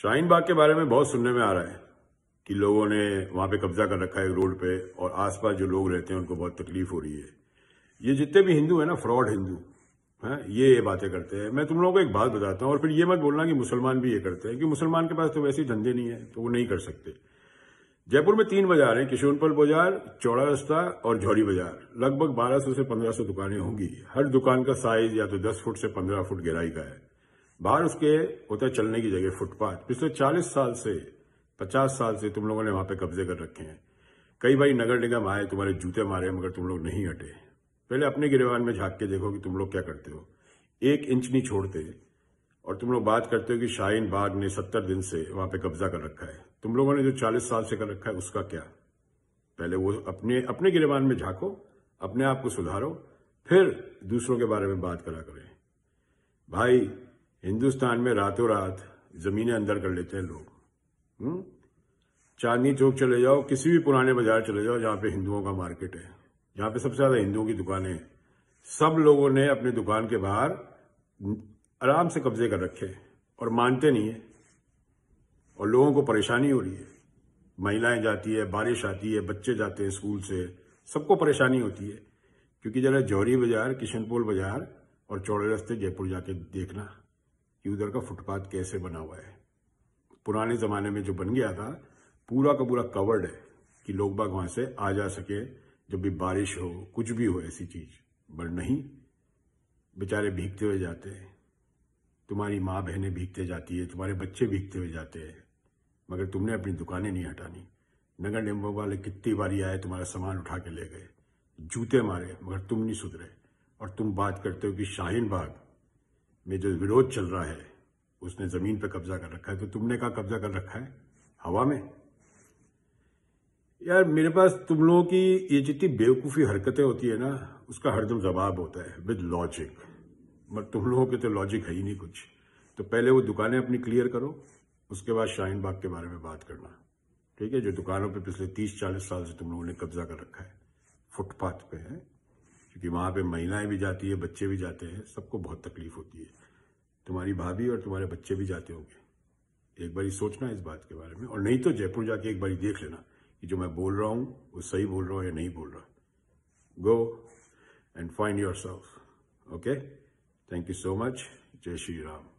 शाहीन बाग के बारे में बहुत सुनने में आ रहा है कि लोगों ने वहां पे कब्जा कर रखा है रोड पे और आसपास जो लोग रहते हैं उनको बहुत तकलीफ हो रही है ये जितने भी हिंदू है ना फ्रॉड हिंदू है ये ये बातें करते हैं मैं तुम लोगों को एक बात बताता हूँ और फिर ये मत बोलना कि मुसलमान भी ये करते हैं कि मुसलमान के पास तो वैसे ही धंधे नहीं है तो वो नहीं कर सकते जयपुर में तीन बाजार हैं किशोनपल बाजार चौड़ा रस्ता और झौड़ी बाजार लगभग 1200 से 1500 दुकानें होंगी हर दुकान का साइज या तो 10 फुट से 15 फुट गहराई का है बाहर उसके होता है चलने की जगह फुटपाथ पिछले 40 साल से 50 साल से तुम लोगों ने वहां पे कब्जे कर रखे हैं कई भाई नगर निगम आए तुम्हारे जूते मारे मगर तुम लोग नहीं हटे पहले अपने गिरवान में झांक के देखो कि तुम लोग क्या करते हो एक इंच नहीं छोड़ते और तुम लोग बात करते हो कि शाहीन बाग ने सत्तर दिन से वहां पे कब्जा कर रखा है तुम लोगों ने जो चालीस साल से कर रखा है उसका क्या पहले वो अपने अपने गिरेवान में झांको अपने आप को सुधारो फिर दूसरों के बारे में बात करा करें भाई हिंदुस्तान में रातों रात ज़मीने अंदर कर लेते हैं लोग हम्म? चांदनी चौक चले जाओ किसी भी पुराने बाजार चले जाओ जहाँ पे हिंदुओं का मार्केट है जहाँ पे सबसे ज्यादा हिंदुओं की दुकानें हैं सब लोगों ने अपने दुकान के बाहर आराम से कब्जे कर रखे और मानते नहीं है और लोगों को परेशानी हो रही है महिलाएं जाती है बारिश आती है बच्चे जाते हैं स्कूल से सबको परेशानी होती है क्योंकि जरा जौहरी बाजार किशनपुर बाजार और चौड़े रस्ते जयपुर जाके देखना कि उधर का फुटपाथ कैसे बना हुआ है पुराने ज़माने में जो बन गया था पूरा का पूरा कवर्ड है कि लोग बाग वहां से आ जा सके जब भी बारिश हो कुछ भी हो ऐसी चीज़ बट नहीं बेचारे भीगते हुए जाते हैं तुम्हारी माँ बहनें भीगते जाती है तुम्हारे बच्चे भीगते हुए जाते हैं मगर तुमने अपनी दुकानें नहीं हटानी नगर निगम वाले कितनी बारी आए तुम्हारा सामान उठा के ले गए जूते मारे मगर तुम नहीं सुधरे और तुम बात करते हो कि शाहीन बाग में जो विरोध चल रहा है उसने जमीन पर कब्जा कर रखा है तो तुमने कहा कब्जा कर रखा है हवा में यार मेरे पास तुम लोगों की ये जितनी बेवकूफ़ी हरकतें होती है ना उसका हरदम जवाब होता है विद लॉजिक मगर तुम लोगों के तो लॉजिक है ही नहीं कुछ तो पहले वो दुकानें अपनी क्लियर करो उसके बाद शाहीन बाग के बारे में बात करना ठीक है जो दुकानों पे पिछले तीस चालीस साल से तुम लोगों ने कब्जा कर रखा है फुटपाथ पे है क्योंकि वहाँ पे महिलाएं भी जाती है बच्चे भी जाते हैं सबको बहुत तकलीफ होती है तुम्हारी भाभी और तुम्हारे बच्चे भी जाते होंगे एक बार सोचना इस बात के बारे में और नहीं तो जयपुर जाके एक बार देख लेना कि जो मैं बोल रहा हूँ वो सही बोल रहा हूँ या नहीं बोल रहा go and find yourself okay thank you so much जय श्री राम